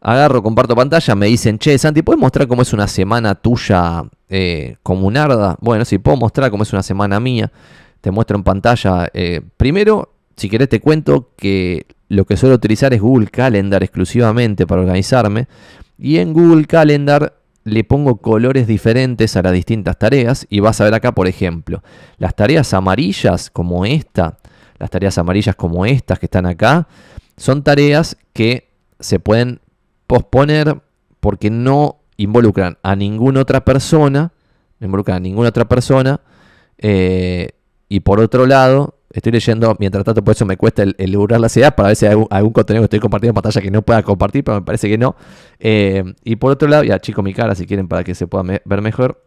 agarro, comparto pantalla, me dicen, che, Santi, ¿puedes mostrar cómo es una semana tuya eh, comunarda? Bueno, si puedo mostrar cómo es una semana mía. Te muestro en pantalla. Eh, primero, si querés, te cuento que lo que suelo utilizar es Google Calendar exclusivamente para organizarme. Y en Google Calendar le pongo colores diferentes a las distintas tareas. Y vas a ver acá, por ejemplo, las tareas amarillas como esta, las tareas amarillas como estas que están acá, son tareas que se pueden posponer porque no involucran a ninguna otra persona, no involucran a ninguna otra persona, eh, y por otro lado, estoy leyendo, mientras tanto, por eso me cuesta el, el la ciudad para ver si hay algún, contenido que estoy compartiendo en pantalla que no pueda compartir, pero me parece que no. Eh, y por otro lado, ya chico mi cara si quieren para que se pueda ver mejor.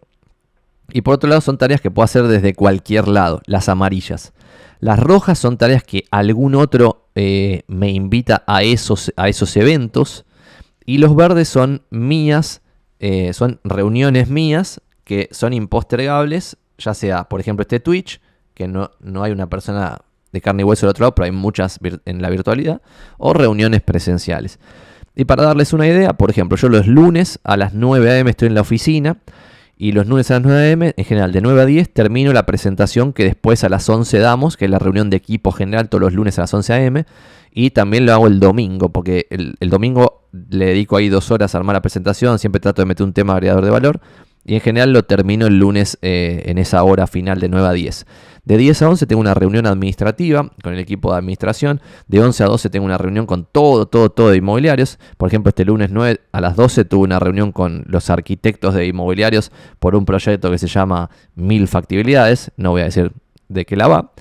Y por otro lado, son tareas que puedo hacer desde cualquier lado, las amarillas. Las rojas son tareas que algún otro eh, me invita a esos, a esos eventos. Y los verdes son mías, eh, son reuniones mías que son impostergables, ya sea, por ejemplo, este Twitch, que no, no hay una persona de carne y hueso del otro lado, pero hay muchas en la virtualidad, o reuniones presenciales. Y para darles una idea, por ejemplo, yo los lunes a las 9 a.m. estoy en la oficina y los lunes a las 9 am, en general de 9 a 10, termino la presentación que después a las 11 damos, que es la reunión de equipo general todos los lunes a las 11 am, y también lo hago el domingo, porque el, domingo le dedico ahí dos horas a armar la presentación, siempre trato de meter un tema agregador de valor, y en general lo termino el lunes eh, en esa hora final de 9 a 10. De 10 a 11 tengo una reunión administrativa con el equipo de administración. De 11 a 12 tengo una reunión con todo, todo, todo de inmobiliarios. Por ejemplo, este lunes 9 a las 12 tuve una reunión con los arquitectos de inmobiliarios por un proyecto que se llama Mil Factibilidades. No voy a decir de qué la va.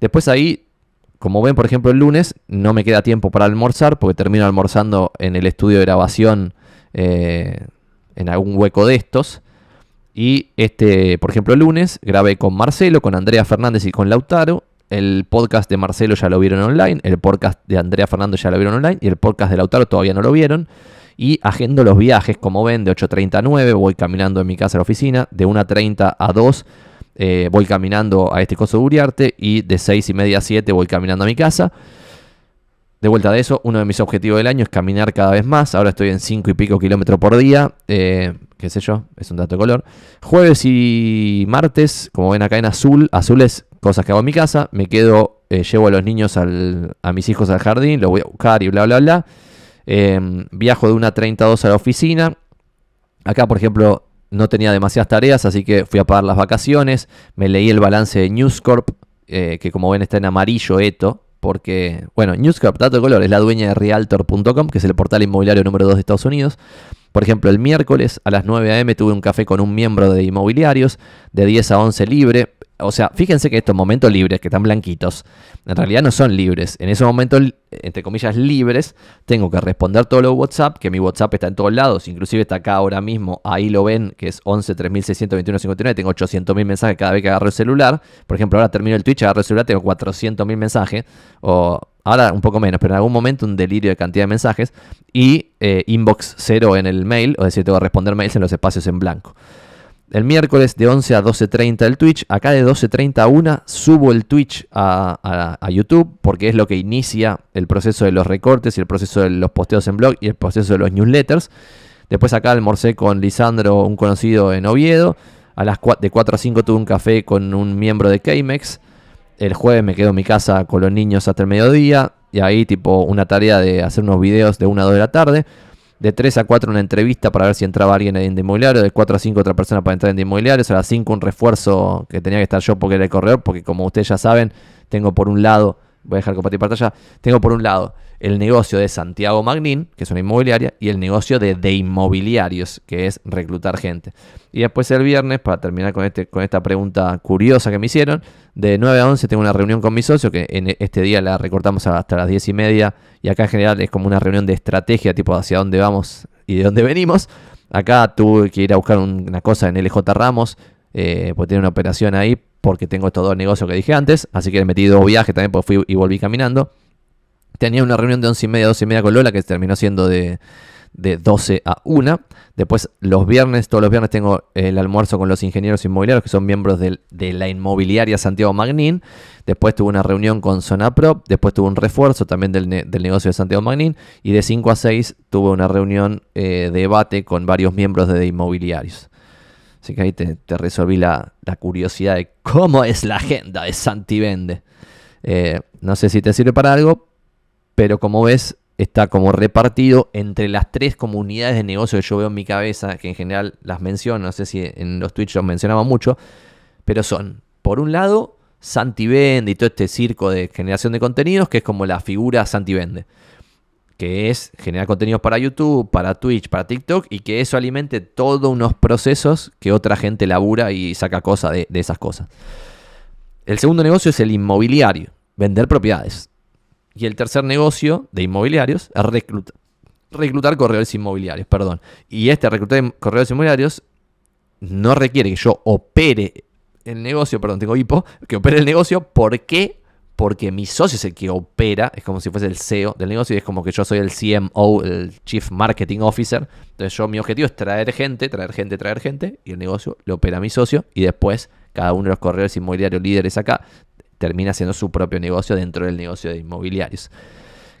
Después ahí como ven, por ejemplo, el lunes no me queda tiempo para almorzar porque termino almorzando en el estudio de grabación eh, en algún hueco de estos. Y este, por ejemplo, el lunes grabé con Marcelo, con Andrea Fernández y con Lautaro. El podcast de Marcelo ya lo vieron online, el podcast de Andrea Fernández ya lo vieron online y el podcast de Lautaro todavía no lo vieron. Y agendo los viajes, como ven, de 8.30 a 9, voy caminando en mi casa a la oficina, de 1.30 a 2 eh, voy caminando a este coso de Uriarte y de 6 y media a 7 voy caminando a mi casa. De vuelta de eso, uno de mis objetivos del año es caminar cada vez más. Ahora estoy en 5 y pico kilómetros por día. Eh, qué sé yo, es un dato de color. Jueves y martes, como ven acá en azul, azul es cosas que hago en mi casa. Me quedo, eh, llevo a los niños, a mis hijos al jardín, los voy a buscar y bla, bla, bla. Em, viajo de una 32 a la oficina. Acá, por ejemplo, no tenía demasiadas tareas, así que fui a pagar las vacaciones. Me leí el balance de News Corp, eh, que como ven está en amarillo, eto porque, bueno, Newscorp, dato de color, es la dueña de Realtor.com, que es el portal inmobiliario número 2 de Estados Unidos. Por ejemplo, el miércoles a las 9 a.m. tuve un café con un miembro de inmobiliarios, de 10 a 11 libre, o sea, fíjense que estos momentos libres, que están blanquitos, en realidad no son libres. En esos momentos, entre comillas, libres, tengo que responder todos los WhatsApp, que mi WhatsApp está en todos lados, inclusive está acá ahora mismo, ahí lo ven, que es 11 3621 59, tengo mil mensajes cada vez que agarro el celular. Por ejemplo, ahora termino el Twitch, agarro el celular, tengo mil mensajes, o ahora un poco menos, pero en algún momento un delirio de cantidad de mensajes, y eh, inbox cero en el mail, o decir, tengo que responder mails en los espacios en blanco el miércoles de 11 a 12.30 el Twitch. Acá de 12.30 a 1 subo el Twitch a, YouTube porque es lo que inicia el proceso de los recortes y el proceso de los posteos en blog y el proceso de los newsletters. Después acá almorcé con Lisandro, un conocido en Oviedo. A las 4, de 4 a 5 tuve un café con un miembro de Kmex. El jueves me quedo en mi casa con los niños hasta el mediodía. Y ahí tipo una tarea de hacer unos videos de 1 a 2 de la tarde. De 3 a 4 una entrevista para ver si entraba alguien en de inmobiliario. De 4 a 5 otra persona para entrar en de inmobiliario, A las 5 un refuerzo que tenía que estar yo porque era el corredor. Porque como ustedes ya saben, tengo por un lado voy a dejar compartir pantalla, tengo por un lado el negocio de Santiago Magnin, que es una inmobiliaria, y el negocio de, de inmobiliarios, que es reclutar gente. Y después el viernes, para terminar con, este, con esta pregunta curiosa que me hicieron, de 9 a 11 tengo una reunión con mi socio, que en e, este día la recortamos hasta las 10 y media, y acá en general es como una reunión de estrategia, tipo hacia dónde vamos y de dónde venimos. Acá tuve que ir a buscar una cosa en LJ Ramos, eh, pues porque tiene una operación ahí, porque tengo estos dos negocios que dije antes, así que he metido viaje también porque fui y volví caminando. Tenía una reunión de once y media, 12 y media con Lola que terminó siendo de, de 12 a 1. Después los viernes, todos los viernes tengo el almuerzo con los ingenieros inmobiliarios que son miembros de, la inmobiliaria Santiago Magnin. Después tuve una reunión con Zona Prop. Después tuve un refuerzo también del, negocio de Santiago Magnin, Y de 5 a 6 tuve una reunión de eh, debate con varios miembros de inmobiliarios. Así que ahí te, resolví la, curiosidad de cómo es la agenda de Santi Vende. Eh, no sé si te sirve para algo, pero como ves, está como repartido entre las tres comunidades de negocio que yo veo en mi cabeza, que en general las menciono, no sé si en los Twitch los mencionaba mucho, pero son, por un lado, Santi Vende y todo este circo de generación de contenidos, que es como la figura Santi Vende que es generar contenidos para YouTube, para Twitch, para TikTok, y que eso alimente todos unos procesos que otra gente labura y saca cosas de, esas cosas. El segundo negocio es el inmobiliario, vender propiedades. Y el tercer negocio de inmobiliarios es reclutar, reclutar inmobiliarios, perdón. Y este reclutar correos inmobiliarios no requiere que yo opere el negocio, perdón, tengo hipo, que opere el negocio porque porque mi socio es el que opera, es como si fuese el CEO del negocio y es como que yo soy el CMO, el Chief Marketing Officer. Entonces yo mi objetivo es traer gente, traer gente, traer gente y el negocio lo opera mi socio y después cada uno de los correos inmobiliarios líderes acá termina haciendo su propio negocio dentro del negocio de inmobiliarios.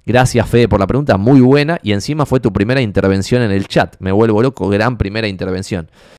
Gracias Fede por la pregunta, muy buena y encima fue tu primera intervención en el chat. Me vuelvo loco, gran primera intervención.